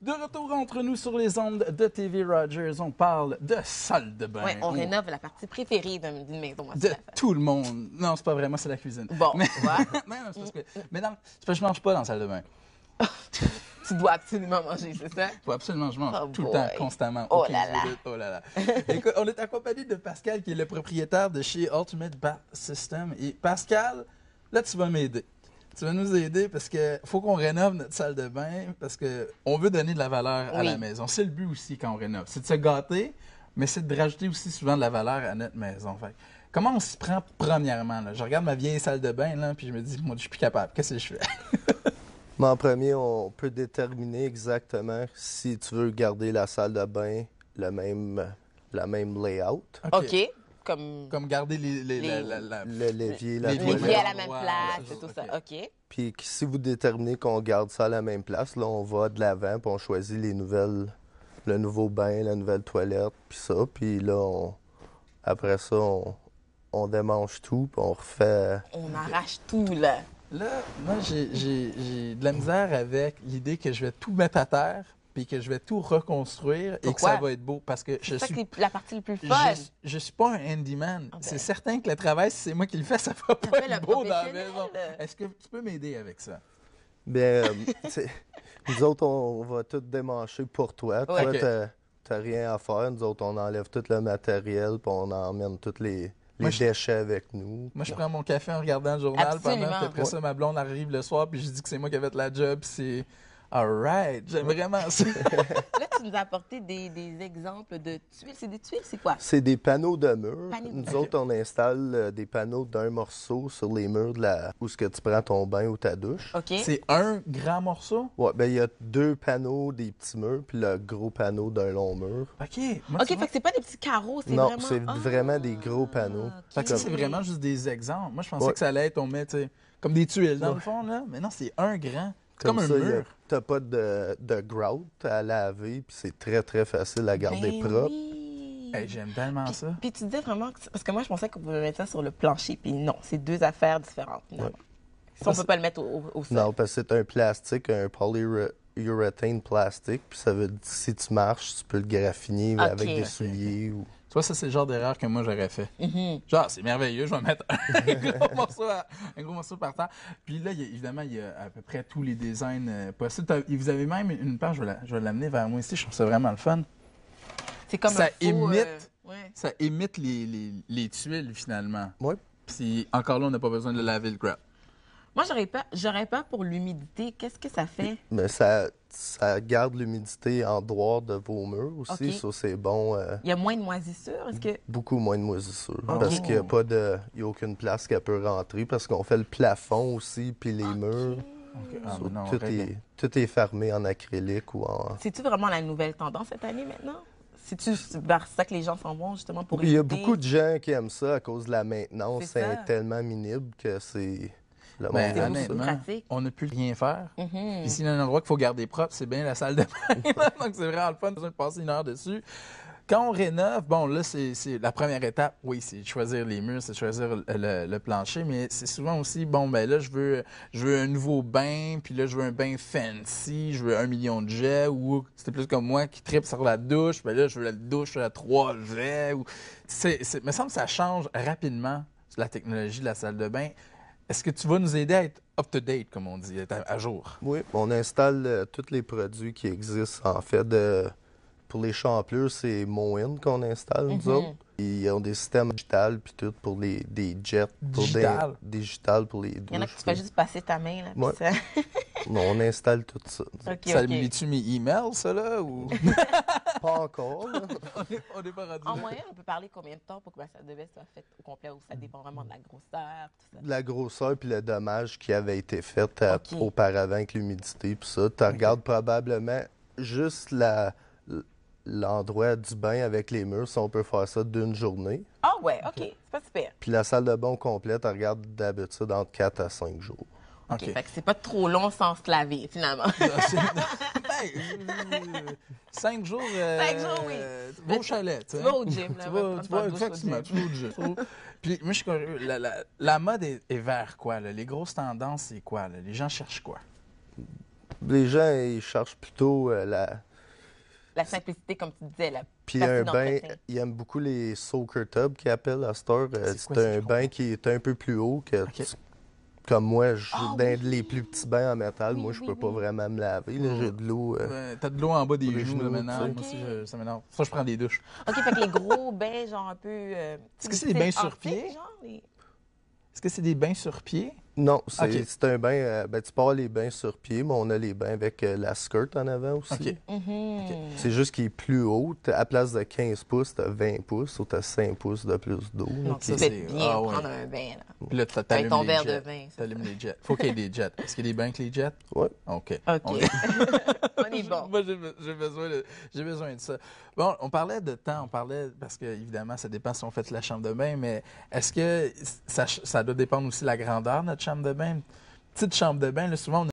De retour entre nous sur les ondes de TV Rogers, on parle de salle de bain. Oui, on, rénove la partie préférée d'une maison. De tout le monde. Non, c'est pas vraiment, c'est la cuisine. Bon, mais... Ouais. mais non, je parce que... Mais non, je mange pas dans la salle de bain. tu dois absolument manger, c'est ça? Oui, absolument, je mange oh, tout le temps, constamment. Oh, oh là là. on est accompagné de Pascal, qui est le propriétaire de chez Ultimate Bath System. Et Pascal, là, tu vas m'aider tu vas nous aider parce que faut qu'on rénove notre salle de bain parce que on veut donner de la valeur à la maison. C'est le but aussi quand on rénove, c'est de se gâter, mais c'est de rajouter aussi souvent de la valeur à notre maison. Comment on s'y prend premièrement? Je regarde ma vieille salle de bain, là, puis je me dis, moi, je suis plus capable. Qu'est-ce que je fais? en premier, on peut déterminer exactement si tu veux garder la salle de bain le même, la même layout. OK comme... garder les, les, les... La, levier, à la même place, et tout ça. OK. Puis si vous déterminez qu'on garde ça à la même place, là, on va de l'avant, puis on choisit les nouvelles... le nouveau bain, la nouvelle toilette, puis ça. Puis là, après ça, on, on démange tout, puis on refait... On arrache tout, là. Là, moi, j'ai de la misère avec l'idée que je vais tout mettre à terre puis que je vais tout reconstruire et que ça va être beau. Parce que je ça suis. la partie la plus fun. Je, suis pas un handyman. Ah, c'est ben. certain que le travail, si c'est moi qui le fais, ça va pas être beau dans la maison. Est-ce que tu peux m'aider avec ça? Bien, euh, nous autres, on va tout démancher pour toi. Toi, t'as rien à faire. Nous autres, on enlève tout le matériel, puis on emmène toutes les déchets avec nous. Moi, je prends mon café en regardant le journal pendant que après ça, ma blonde arrive le soir, puis je dis que c'est moi qui vais fait la job, c'est All right! j'aime vraiment ça. Là, tu nous as apporté des, exemples de tuiles. C'est des tuiles, c'est quoi? C'est des panneaux de mur. nous autres, on installe euh, des panneaux d'un morceau sur les murs de la... où ce que tu prends ton bain ou ta douche. C'est un grand morceau? Oui, bien, il y a deux panneaux, des petits murs, puis le gros panneau d'un long mur. OK. OK, fait que c'est pas des petits carreaux, c'est vraiment... Non, c'est vraiment des gros panneaux. Ça c'est vraiment juste des exemples. Moi, je pensais que ça allait être, on met, comme des tuiles dans le fond, là. Mais non, c'est un grand. Comme, ça, Tu T'as pas de, de grout à laver, puis c'est très, très facile à garder ben propre. Oui. J'aime tellement ça. Puis tu disais vraiment parce que moi je pensais qu'on pouvait mettre ça sur le plancher, puis non, c'est deux affaires différentes. Ouais. Si on peut pas le mettre au, au, sol. Non, parce que c'est un plastique, un polyurethane plastique, puis ça veut dire si tu marches, tu peux le graffiner avec des souliers ou. Tu vois, ça, c'est le genre d'erreur que moi, j'aurais fait. Mm-hmm. Genre, c'est merveilleux, je vais mettre un gros, morceau, un gros morceau par terre. Puis là, évidemment, il y a à peu près tous les designs euh, possibles. Vous avez même une page, je vais l'amener vers moi ici, je trouve ça vraiment le fun. C'est comme ça un euh, Ça imite les, tuiles, finalement. Oui. Puis encore là, on n'a pas besoin de laver le grap. Moi, j'aurais peur, j'aurais pour l'humidité. Qu'est-ce que ça fait? Mais ben, ça, ça garde l'humidité en dehors de vos murs aussi, ça c'est bon. Euh, il y a moins de moisissures, Beaucoup moins de moisissures, parce qu'il n'y a pas de... Il y a aucune place qui peut rentrer, parce qu'on fait le plafond aussi, puis les murs. tout, est, fermé en acrylique ou en... C'est-tu vraiment la nouvelle tendance cette année maintenant? C'est-tu ça que les gens s'en vont, justement, pour Il y a beaucoup de gens qui aiment ça à cause de la maintenance. C'est tellement minible que c'est on, ben, honnêtement, on ne peut rien faire. Ici, -hmm. y a un endroit qu'il faut garder propre, c'est bien la salle de bain. Donc, c'est vraiment le fun de passer une heure dessus. Quand on rénove, bon, là, c'est la première étape, oui, c'est choisir les murs, c'est choisir le, plancher, mais c'est souvent aussi, bon, ben là, je veux, un nouveau bain, puis là, je veux un bain fancy, je veux un million de jets, ou c'était plus comme moi qui tripe sur la douche, Mais ben là, je veux la douche à trois jets, ou... me semble que ça change rapidement la technologie de la salle de bain est-ce que tu vas nous aider à être up-to-date, comme on dit, à, jour? Oui, on installe euh, tous les produits qui existent. En fait, pour les champleurs, c'est Moin qu'on installe, nous mhm. autres. Ils ont des systèmes digitales, puis tout, pour les, des jets. Pour Des, digital pour les Il y en a qui tu juste passer ta main, là, puis ça... on installe tout ça. Okay, tu mes emails, ça, là? Ou... pas encore. on est pas En moyenne, on peut parler combien de temps pour que ça devait soit fait au complet ou ça dépend vraiment de la grosseur? Tout ça. La grosseur puis le dommage qui avait été fait auparavant avec l'humidité, puis ça. Tu regardes probablement juste l'endroit du bain avec les murs, si on peut faire ça d'une journée. Ah ouais, OK. C'est pas super. Puis la salle de bain complète, tu regardes d'habitude entre 4 à 5 jours. OK. okay. Fait que c'est pas trop long sans se laver, finalement. Ben, euh, cinq jours. Euh, cinq jours, oui. Beau chalet, tu, vas au gym, là. tu vas, tu vas tu vas au gym. Puis, moi, je suis curieux. La, la, la, mode est, est vers quoi, là? Les grosses tendances, c'est quoi, là? Les gens cherchent quoi? Les gens, ils cherchent plutôt euh, la. La simplicité, comme tu disais, la puis un bain, ils aiment beaucoup les soaker tubs qu'ils appellent à store. Euh, c'est un bain qui est un peu plus haut, que comme moi, ah dans les plus petits bains en métal. moi, je ne peux pas vraiment me laver. J'ai de l'eau. Euh, T'as de l'eau en bas des genoux, ça m'énerve. Ça, je prends des douches. OK, fait que les gros bains, genre un peu. Euh, Est-ce que c'est des bains sur pied? Est-ce que c'est des bains sur pied? Non, c'est un bain. Euh, ben, tu pars les bains sur pied, mais on a les bains avec euh, la skirt en avant aussi. Mhm. C'est juste qu'il est plus haut. À place de 15 pouces, tu as 20 pouces ou tu as 5 pouces de plus d'eau. Donc, c'est bien ah, prendre un bain. Là. Puis là, tu ton verre de Tu allumes les jets. faut qu'il y ait des jets. Est-ce qu'il y a des bains avec les jets? Oui. OK. Ok. on bon. Moi, j'ai besoin, de... ça. Bon, on parlait de temps. On parlait, parce que évidemment, ça dépend si on fait la chambre de bain, mais est-ce que ça, ça doit dépendre aussi de la grandeur de notre chambre? chambre de bain, petite chambre de bain. le souvent, on